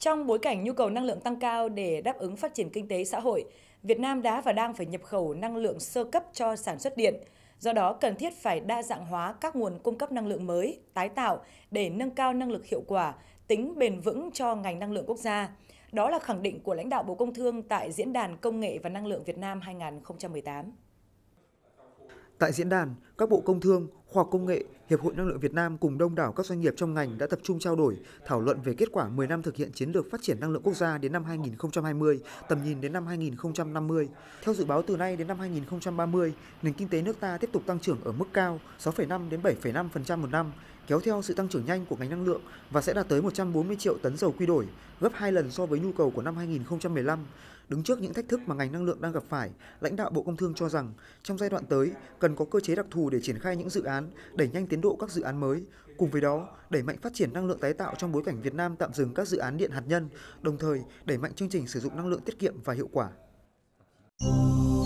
Trong bối cảnh nhu cầu năng lượng tăng cao để đáp ứng phát triển kinh tế xã hội, Việt Nam đã và đang phải nhập khẩu năng lượng sơ cấp cho sản xuất điện. Do đó, cần thiết phải đa dạng hóa các nguồn cung cấp năng lượng mới, tái tạo để nâng cao năng lực hiệu quả, tính bền vững cho ngành năng lượng quốc gia. Đó là khẳng định của lãnh đạo Bộ Công Thương tại Diễn đàn Công nghệ và Năng lượng Việt Nam 2018. Tại diễn đàn, các Bộ Công Thương, khoa học công nghệ, Hiệp hội Năng lượng Việt Nam cùng đông đảo các doanh nghiệp trong ngành đã tập trung trao đổi, thảo luận về kết quả 10 năm thực hiện chiến lược phát triển năng lượng quốc gia đến năm 2020, tầm nhìn đến năm 2050. Theo dự báo từ nay đến năm 2030, nền kinh tế nước ta tiếp tục tăng trưởng ở mức cao 6,5 đến 7,5% một năm, kéo theo sự tăng trưởng nhanh của ngành năng lượng và sẽ đạt tới 140 triệu tấn dầu quy đổi, gấp 2 lần so với nhu cầu của năm 2015. Đứng trước những thách thức mà ngành năng lượng đang gặp phải, lãnh đạo Bộ Công Thương cho rằng trong giai đoạn tới cần có cơ chế đặc thù để triển khai những dự án án, đẩy nhanh tiến độ các dự án mới. Cùng với đó, đẩy mạnh phát triển năng lượng tái tạo trong bối cảnh Việt Nam tạm dừng các dự án điện hạt nhân, đồng thời đẩy mạnh chương trình sử dụng năng lượng tiết kiệm và hiệu quả.